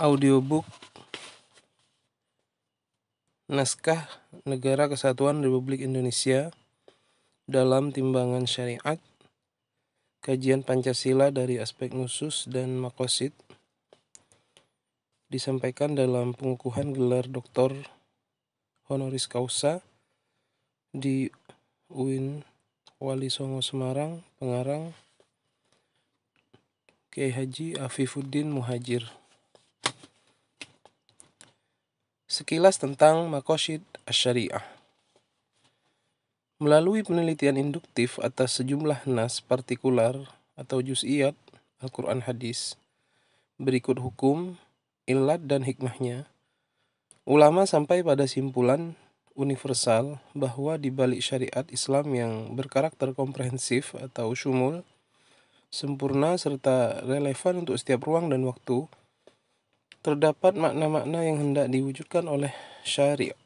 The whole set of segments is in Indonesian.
audiobook Naskah Negara Kesatuan Republik Indonesia dalam Timbangan Syariat Kajian Pancasila dari Aspek Nusus dan Makosid disampaikan dalam pengukuhan gelar doktor honoris causa di UIN Wali Songo Semarang, pengarang Kiai Haji Afifuddin Muhajir. Sekilas tentang Makosid Asyariah Melalui penelitian induktif atas sejumlah nas partikular atau juz'iyat Al-Quran Hadis, berikut hukum, ilat dan hikmahnya, ulama sampai pada simpulan universal bahwa di balik syariat Islam yang berkarakter komprehensif atau syumul, sempurna serta relevan untuk setiap ruang dan waktu, terdapat makna-makna yang hendak diwujudkan oleh syariah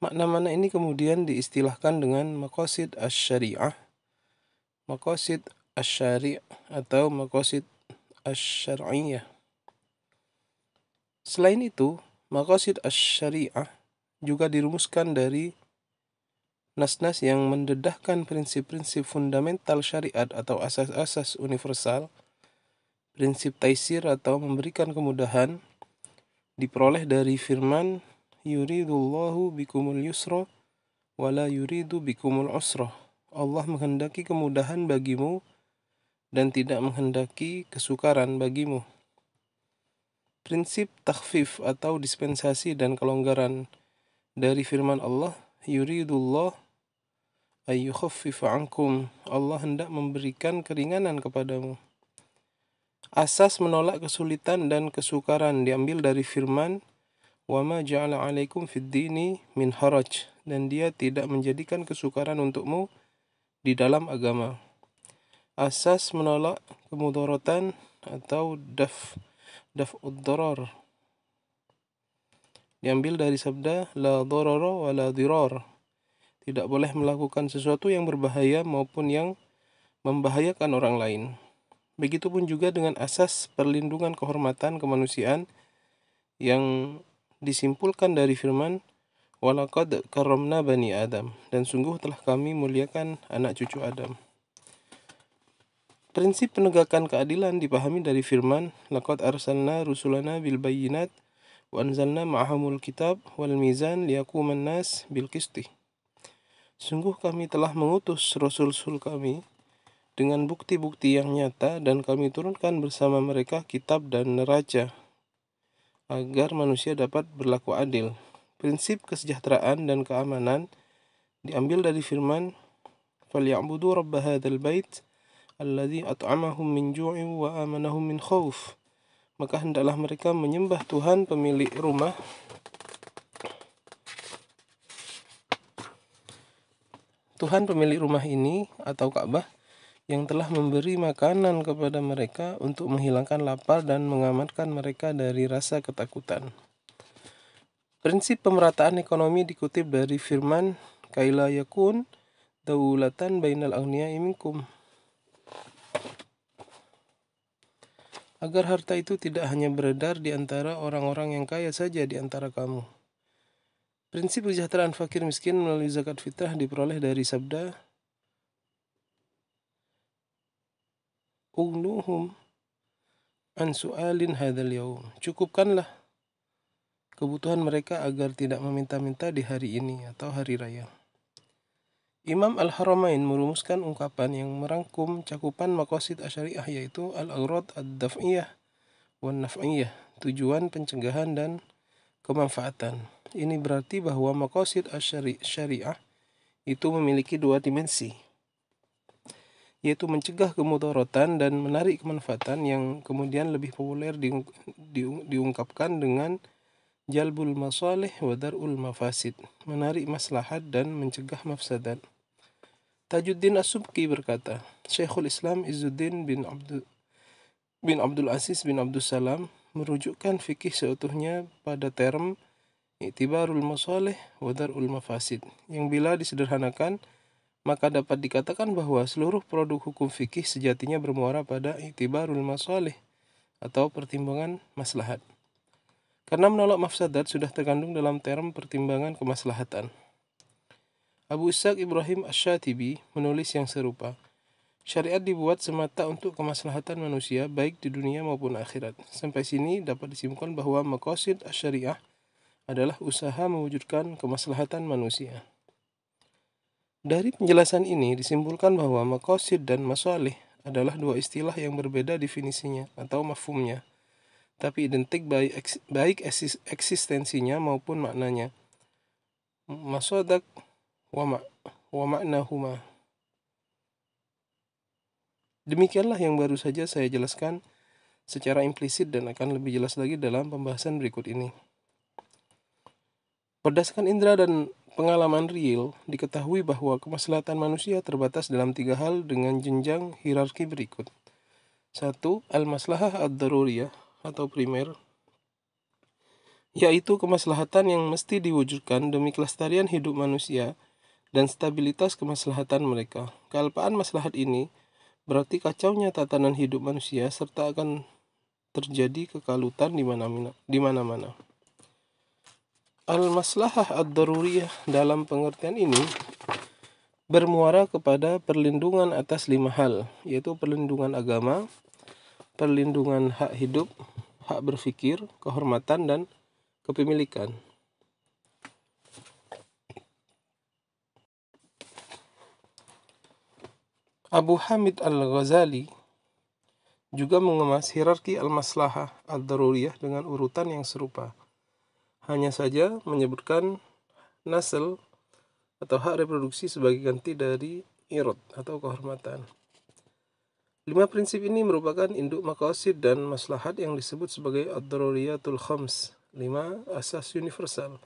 Makna-makna ini kemudian diistilahkan dengan makosid asyariah, makosid syariah atau makosid asyariyah. Selain itu, makosid syariah juga dirumuskan dari nas-nas yang mendedahkan prinsip-prinsip fundamental syariat atau asas-asas universal – Prinsip taisir atau memberikan kemudahan diperoleh dari firman yuridullahu bikumul yusra wala yuridu bikumul usra. Allah menghendaki kemudahan bagimu dan tidak menghendaki kesukaran bagimu. Prinsip takhfif atau dispensasi dan kelonggaran dari firman Allah yuridullah ayyukhaffifa ankum Allah hendak memberikan keringanan kepadamu Asas menolak kesulitan dan kesukaran diambil dari firman wama ja'ala alaikum fid min haraj dan dia tidak menjadikan kesukaran untukmu di dalam agama. Asas menolak kemudorotan atau daf daf udharar diambil dari sabda la dororo wa la diror Tidak boleh melakukan sesuatu yang berbahaya maupun yang membahayakan orang lain. Begitupun juga dengan asas perlindungan kehormatan kemanusiaan yang disimpulkan dari firman Walakad karomna bani Adam dan sungguh telah kami muliakan anak cucu Adam. Prinsip penegakan keadilan dipahami dari firman Laqad arsalna rusulana bil bayyinat wa anzalna ma'ahumul kitab wal mizan liyaquman nas bil qisti. Sungguh kami telah mengutus rasul-rasul kami dengan bukti-bukti yang nyata dan kami turunkan bersama mereka kitab dan neraca agar manusia dapat berlaku adil. Prinsip kesejahteraan dan keamanan diambil dari firman فَلْيَعْبُدُوا رَبَّ هَذَا الْبَيْتِ الَّذِي أَطْعَمَهُمْ مِنْ جُوعٍ وَآمَنَهُمْ مِنْ خَوْفٍ Maka hendaklah mereka menyembah Tuhan pemilik rumah Tuhan pemilik rumah ini atau Ka'bah yang telah memberi makanan kepada mereka untuk menghilangkan lapar dan mengamankan mereka dari rasa ketakutan. Prinsip pemerataan ekonomi dikutip dari firman Kaila Yakun Daulatan Bainal Agnia Iminkum. Agar harta itu tidak hanya beredar di antara orang-orang yang kaya saja di antara kamu. Prinsip kesejahteraan fakir miskin melalui zakat fitrah diperoleh dari sabda ugnuhum an su'alin hadzal yaum. Cukupkanlah kebutuhan mereka agar tidak meminta-minta di hari ini atau hari raya. Imam Al-Haramain merumuskan ungkapan yang merangkum cakupan makosid asyariah yaitu al-aghrad ad-daf'iyah wan naf'iyah, tujuan pencegahan dan kemanfaatan. Ini berarti bahwa makosid asyariah itu memiliki dua dimensi, yaitu mencegah kemudaratan dan menarik kemanfaatan yang kemudian lebih populer diung, diung, diungkapkan dengan jalbul masalih wa darul mafasid, menarik maslahat dan mencegah mafsadat. Tajuddin As-Subki berkata, Syekhul Islam Izzuddin bin Abdul bin Abdul Aziz bin Abdul Salam merujukkan fikih seutuhnya pada term Itibarul masalih wa darul mafasid yang bila disederhanakan maka dapat dikatakan bahwa seluruh produk hukum fikih sejatinya bermuara pada itibarul masalih atau pertimbangan maslahat. Karena menolak mafsadat sudah terkandung dalam term pertimbangan kemaslahatan. Abu Ishaq Ibrahim Ash-Shatibi menulis yang serupa. Syariat dibuat semata untuk kemaslahatan manusia baik di dunia maupun akhirat. Sampai sini dapat disimpulkan bahwa makosid asyariah adalah usaha mewujudkan kemaslahatan manusia. Dari penjelasan ini disimpulkan bahwa makosid dan masalih adalah dua istilah yang berbeda definisinya atau mafumnya, tapi identik baik, baik eksistensinya maupun maknanya. Masodak wa, ma, wa maknahuma. Demikianlah yang baru saja saya jelaskan secara implisit dan akan lebih jelas lagi dalam pembahasan berikut ini. Berdasarkan indera dan pengalaman real, diketahui bahwa kemaslahatan manusia terbatas dalam tiga hal dengan jenjang hierarki berikut. 1. Al-maslahah ad-daruriyah atau primer yaitu kemaslahatan yang mesti diwujudkan demi kelestarian hidup manusia dan stabilitas kemaslahatan mereka. Kealpaan maslahat ini berarti kacaunya tatanan hidup manusia serta akan terjadi kekalutan di mana-mana. Al-maslahah ad-daruriyah dalam pengertian ini bermuara kepada perlindungan atas lima hal, yaitu perlindungan agama, perlindungan hak hidup, hak berpikir, kehormatan, dan kepemilikan. Abu Hamid Al-Ghazali juga mengemas hierarki al-maslahah ad-daruriyah dengan urutan yang serupa hanya saja menyebutkan nasel atau hak reproduksi sebagai ganti dari irod atau kehormatan. Lima prinsip ini merupakan induk makosid dan maslahat yang disebut sebagai ad-daruriyatul khams, lima asas universal.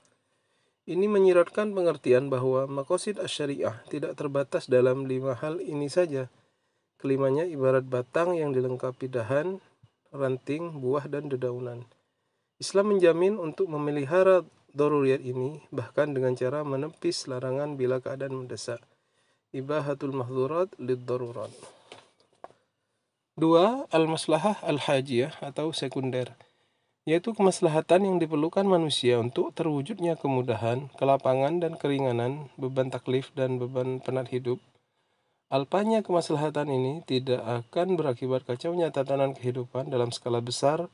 Ini menyiratkan pengertian bahwa makosid asyariah tidak terbatas dalam lima hal ini saja. Kelimanya ibarat batang yang dilengkapi dahan, ranting, buah, dan dedaunan. Islam menjamin untuk memelihara doruriat ini bahkan dengan cara menepis larangan bila keadaan mendesak. Ibahatul mahdurat lid darurat. Dua, al-maslahah al-hajiyah atau sekunder, yaitu kemaslahatan yang diperlukan manusia untuk terwujudnya kemudahan, kelapangan dan keringanan, beban taklif dan beban penat hidup. Alpanya kemaslahatan ini tidak akan berakibat kacaunya tatanan kehidupan dalam skala besar,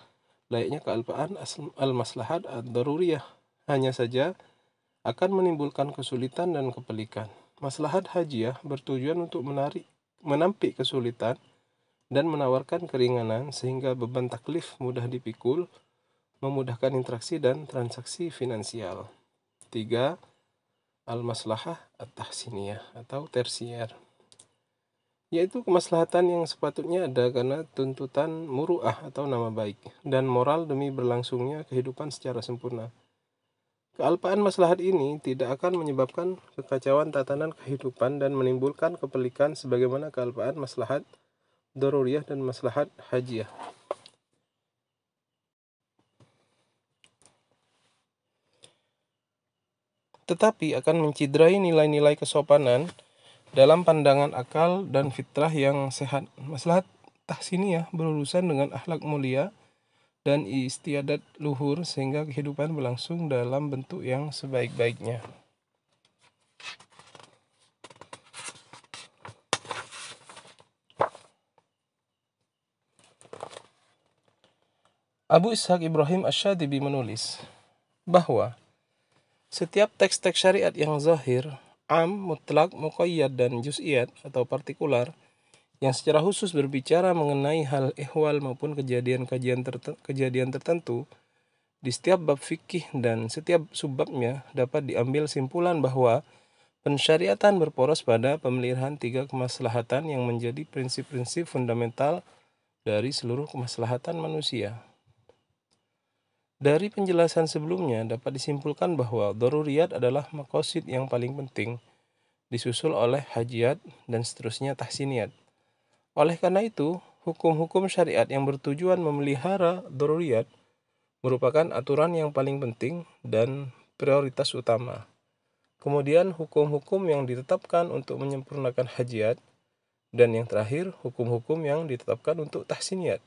layaknya kealpaan al-maslahat ad-daruriyah hanya saja akan menimbulkan kesulitan dan kepelikan. Maslahat hajiyah bertujuan untuk menarik menampik kesulitan dan menawarkan keringanan sehingga beban taklif mudah dipikul, memudahkan interaksi dan transaksi finansial. 3. Al-maslahah at-tahsiniyah atau tersier yaitu kemaslahatan yang sepatutnya ada karena tuntutan muruah atau nama baik dan moral demi berlangsungnya kehidupan secara sempurna. Kealpaan maslahat ini tidak akan menyebabkan kekacauan tatanan kehidupan dan menimbulkan kepelikan sebagaimana kealpaan maslahat doruriyah dan maslahat hajiah. Tetapi akan menciderai nilai-nilai kesopanan dalam pandangan akal dan fitrah yang sehat. Maslahat tahsiniyah berurusan dengan akhlak mulia dan istiadat luhur sehingga kehidupan berlangsung dalam bentuk yang sebaik-baiknya. Abu Ishaq Ibrahim Asyadibi menulis bahwa setiap teks-teks syariat yang zahir am, mutlak, muqayyad, dan juz'iyat atau partikular yang secara khusus berbicara mengenai hal ehwal maupun kejadian-kejadian tertentu, kejadian tertentu di setiap bab fikih dan setiap subbabnya dapat diambil simpulan bahwa pensyariatan berporos pada pemeliharaan tiga kemaslahatan yang menjadi prinsip-prinsip fundamental dari seluruh kemaslahatan manusia. Dari penjelasan sebelumnya dapat disimpulkan bahwa doruriyat adalah makosid yang paling penting, disusul oleh hajiat dan seterusnya tahsiniat. Oleh karena itu, hukum-hukum syariat yang bertujuan memelihara doruriyat merupakan aturan yang paling penting dan prioritas utama. Kemudian hukum-hukum yang ditetapkan untuk menyempurnakan hajiat dan yang terakhir hukum-hukum yang ditetapkan untuk tahsiniat.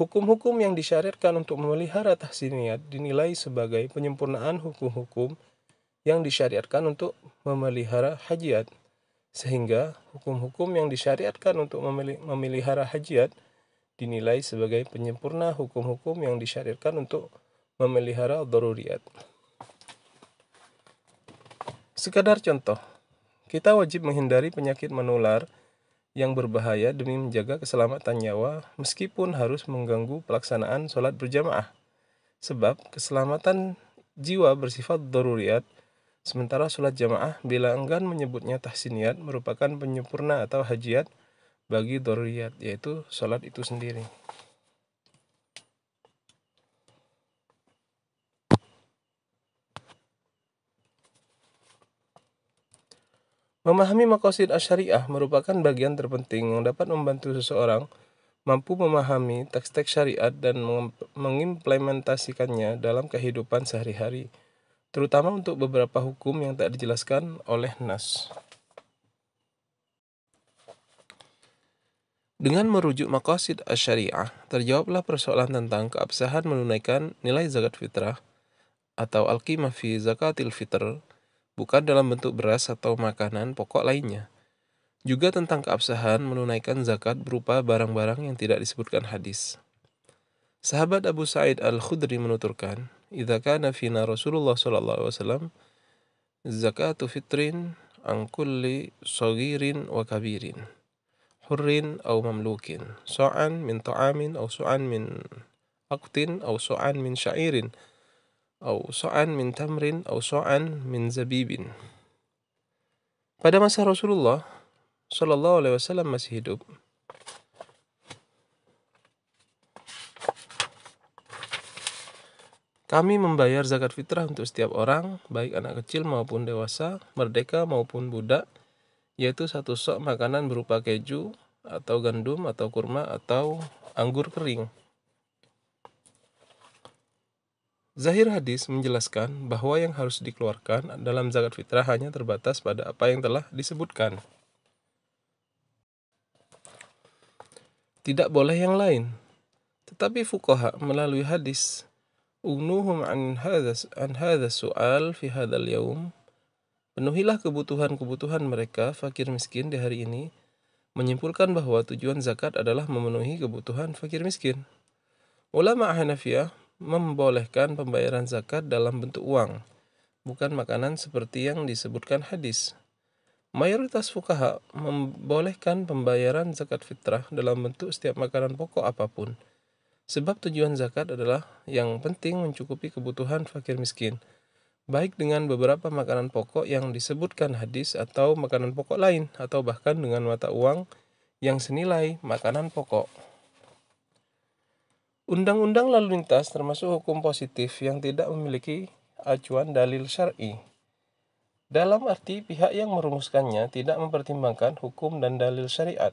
Hukum-hukum yang disyariatkan untuk memelihara tahsiniat dinilai sebagai penyempurnaan hukum-hukum yang disyariatkan untuk memelihara hajiat. Sehingga hukum-hukum yang disyariatkan untuk memelihara hajiat dinilai sebagai penyempurna hukum-hukum yang disyariatkan untuk memelihara daruriyat. Sekadar contoh, kita wajib menghindari penyakit menular – yang berbahaya demi menjaga keselamatan nyawa meskipun harus mengganggu pelaksanaan sholat berjamaah. Sebab keselamatan jiwa bersifat doruriat, sementara sholat jamaah bila enggan menyebutnya tahsiniat merupakan penyempurna atau hajiat bagi doruriat, yaitu sholat itu sendiri. Memahami makosid syariah merupakan bagian terpenting yang dapat membantu seseorang mampu memahami teks-teks syariat dan mengimplementasikannya dalam kehidupan sehari-hari, terutama untuk beberapa hukum yang tak dijelaskan oleh nas. Dengan merujuk makosid syariah, terjawablah persoalan tentang keabsahan menunaikan nilai zakat fitrah atau al-qimah fi zakatil fitr bukan dalam bentuk beras atau makanan pokok lainnya. Juga tentang keabsahan menunaikan zakat berupa barang-barang yang tidak disebutkan hadis. Sahabat Abu Sa'id Al-Khudri menuturkan, "Idza kana fina Rasulullah sallallahu alaihi wasallam zakatu fitrin an kulli saghirin wa kabirin, hurrin aw mamlukin, so'an min ta'amin aw so'an min aqtin aw so'an min sya'irin." atau so'an min tamrin atau so'an min zabibin. Pada masa Rasulullah Shallallahu alaihi wasallam masih hidup, Kami membayar zakat fitrah untuk setiap orang, baik anak kecil maupun dewasa, merdeka maupun budak, yaitu satu sok makanan berupa keju, atau gandum, atau kurma, atau anggur kering. Zahir hadis menjelaskan bahwa yang harus dikeluarkan dalam zakat fitrah hanya terbatas pada apa yang telah disebutkan. Tidak boleh yang lain. Tetapi fukoha melalui hadis Unuhum an hadha, an hadha su'al fi hadhal yaum Penuhilah kebutuhan-kebutuhan mereka, fakir miskin di hari ini, menyimpulkan bahwa tujuan zakat adalah memenuhi kebutuhan fakir miskin. Ulama Hanafiyah membolehkan pembayaran zakat dalam bentuk uang, bukan makanan seperti yang disebutkan hadis. Mayoritas fukaha membolehkan pembayaran zakat fitrah dalam bentuk setiap makanan pokok apapun. Sebab tujuan zakat adalah yang penting mencukupi kebutuhan fakir miskin, baik dengan beberapa makanan pokok yang disebutkan hadis atau makanan pokok lain, atau bahkan dengan mata uang yang senilai makanan pokok. Undang-undang lalu lintas termasuk hukum positif yang tidak memiliki acuan dalil syar'i. Dalam arti pihak yang merumuskannya tidak mempertimbangkan hukum dan dalil syariat.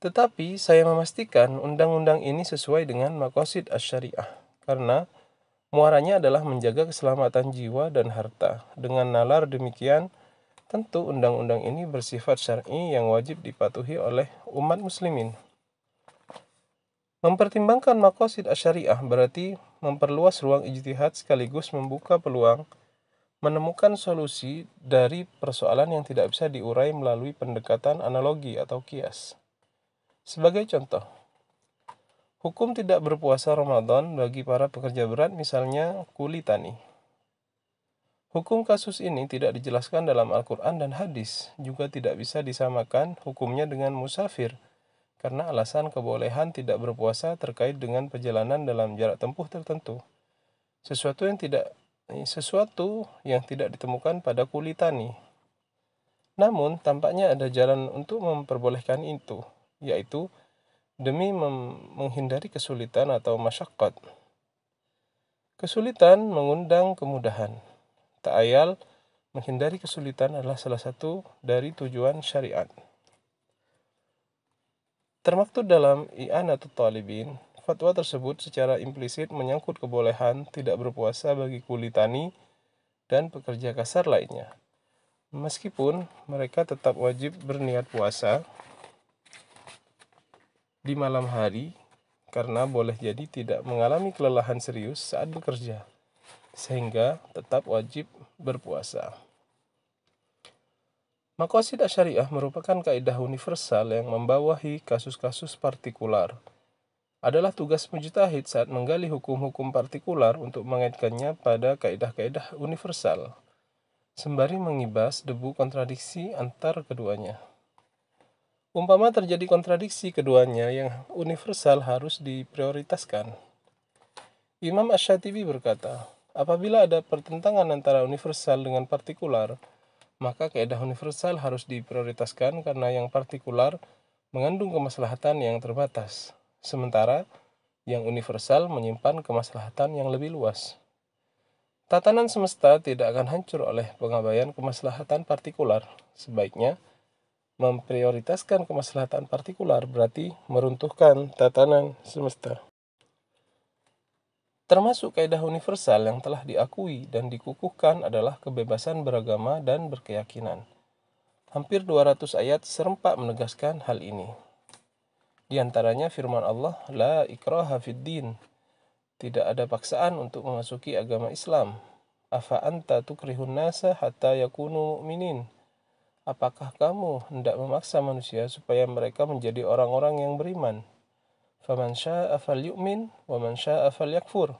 Tetapi saya memastikan undang-undang ini sesuai dengan makosid syariah karena muaranya adalah menjaga keselamatan jiwa dan harta. Dengan nalar demikian, tentu undang-undang ini bersifat syar'i yang wajib dipatuhi oleh umat muslimin. Mempertimbangkan makosid asyariah berarti memperluas ruang ijtihad sekaligus membuka peluang menemukan solusi dari persoalan yang tidak bisa diurai melalui pendekatan analogi atau kias. Sebagai contoh, hukum tidak berpuasa Ramadan bagi para pekerja berat misalnya kuli tani. Hukum kasus ini tidak dijelaskan dalam Al-Quran dan hadis, juga tidak bisa disamakan hukumnya dengan musafir – karena alasan kebolehan tidak berpuasa terkait dengan perjalanan dalam jarak tempuh tertentu. Sesuatu yang tidak sesuatu yang tidak ditemukan pada kulitani. Namun, tampaknya ada jalan untuk memperbolehkan itu, yaitu demi menghindari kesulitan atau masyarakat. Kesulitan mengundang kemudahan. Tak ayal, menghindari kesulitan adalah salah satu dari tujuan syariat. Termaktub dalam atau talibin, fatwa tersebut secara implisit menyangkut kebolehan tidak berpuasa bagi kuli tani dan pekerja kasar lainnya. Meskipun mereka tetap wajib berniat puasa di malam hari karena boleh jadi tidak mengalami kelelahan serius saat bekerja, sehingga tetap wajib berpuasa. Makosid syariah merupakan kaidah universal yang membawahi kasus-kasus partikular. Adalah tugas mujtahid saat menggali hukum-hukum partikular untuk mengaitkannya pada kaidah-kaidah universal, sembari mengibas debu kontradiksi antar keduanya. Umpama terjadi kontradiksi keduanya yang universal harus diprioritaskan. Imam ash berkata, apabila ada pertentangan antara universal dengan partikular, maka kaidah universal harus diprioritaskan karena yang partikular mengandung kemaslahatan yang terbatas, sementara yang universal menyimpan kemaslahatan yang lebih luas. Tatanan semesta tidak akan hancur oleh pengabaian kemaslahatan partikular. Sebaiknya, memprioritaskan kemaslahatan partikular berarti meruntuhkan tatanan semesta. Termasuk kaidah universal yang telah diakui dan dikukuhkan adalah kebebasan beragama dan berkeyakinan. Hampir 200 ayat serempak menegaskan hal ini. Di antaranya firman Allah, La ikraha fid din. Tidak ada paksaan untuk memasuki agama Islam. Afa anta tukrihun nasa hatta yakunu mu'minin. Apakah kamu hendak memaksa manusia supaya mereka menjadi orang-orang yang beriman? Faman syaa'a falyu'min wa man syaa'a falyakfur.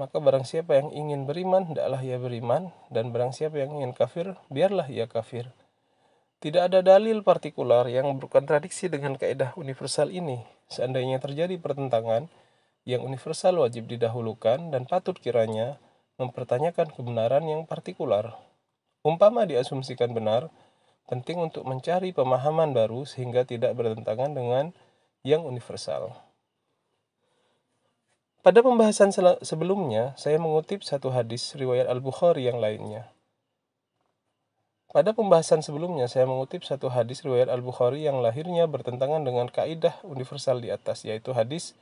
Maka barang siapa yang ingin beriman, hendaklah ia beriman, dan barang siapa yang ingin kafir, biarlah ia kafir. Tidak ada dalil partikular yang berkontradiksi dengan kaidah universal ini. Seandainya terjadi pertentangan, yang universal wajib didahulukan dan patut kiranya mempertanyakan kebenaran yang partikular. Umpama diasumsikan benar, penting untuk mencari pemahaman baru sehingga tidak bertentangan dengan yang universal. Pada pembahasan sebelumnya, saya mengutip satu hadis riwayat Al-Bukhari yang lainnya. Pada pembahasan sebelumnya, saya mengutip satu hadis riwayat Al-Bukhari yang lahirnya bertentangan dengan kaidah universal di atas, yaitu hadis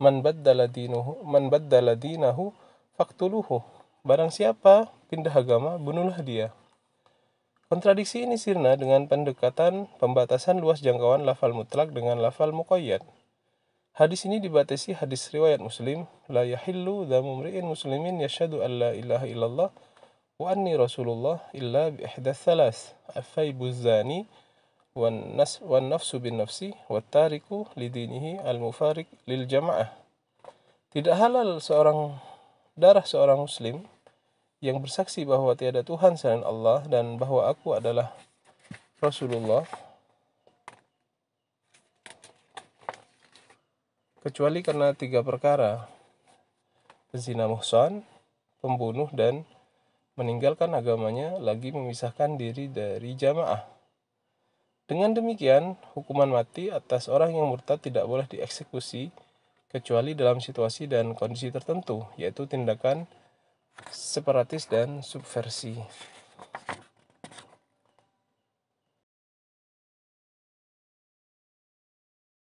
Man baddala dinuhu, man baddala dinahu faktuluhu. Barang siapa pindah agama, bunuhlah dia. Kontradiksi ini sirna dengan pendekatan pembatasan luas jangkauan lafal mutlak dengan lafal muqayyad. Hadis ini dibatasi hadis riwayat Muslim, la yahillu dhamu mri'in muslimin yashadu an la ilaha illallah wa anni rasulullah illa bi ihdath thalas, afaibu zani wa nas wan nafsu bin nafsi wa tariku lidinihi al mufarik lil jamaah. Tidak halal seorang darah seorang muslim yang bersaksi bahwa tiada Tuhan selain Allah dan bahwa aku adalah Rasulullah kecuali karena tiga perkara zina muhsan, pembunuh dan meninggalkan agamanya lagi memisahkan diri dari jamaah. Dengan demikian, hukuman mati atas orang yang murtad tidak boleh dieksekusi kecuali dalam situasi dan kondisi tertentu, yaitu tindakan separatis dan subversi.